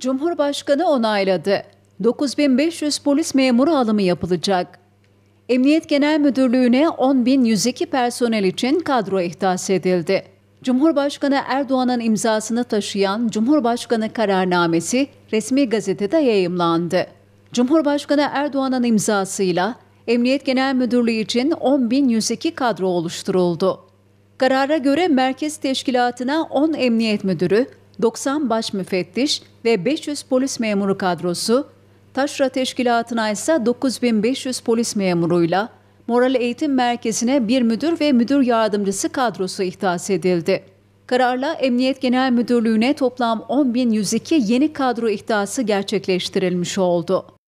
Cumhurbaşkanı onayladı. 9500 polis memuru alımı yapılacak. Emniyet Genel Müdürlüğü'ne 10.102 personel için kadro ihdas edildi. Cumhurbaşkanı Erdoğan'ın imzasını taşıyan Cumhurbaşkanı kararnamesi resmi gazetede yayımlandı. Cumhurbaşkanı Erdoğan'ın imzasıyla Emniyet Genel Müdürlüğü için 10.102 kadro oluşturuldu. Karara göre merkez teşkilatına 10 emniyet müdürü, 90 baş müfettiş ve 500 polis memuru kadrosu, Taşra Teşkilatı'na ise 9500 polis memuruyla Moral Eğitim Merkezi'ne bir müdür ve müdür yardımcısı kadrosu ihdas edildi. Kararla Emniyet Genel Müdürlüğü'ne toplam 10.102 yeni kadro ihdası gerçekleştirilmiş oldu.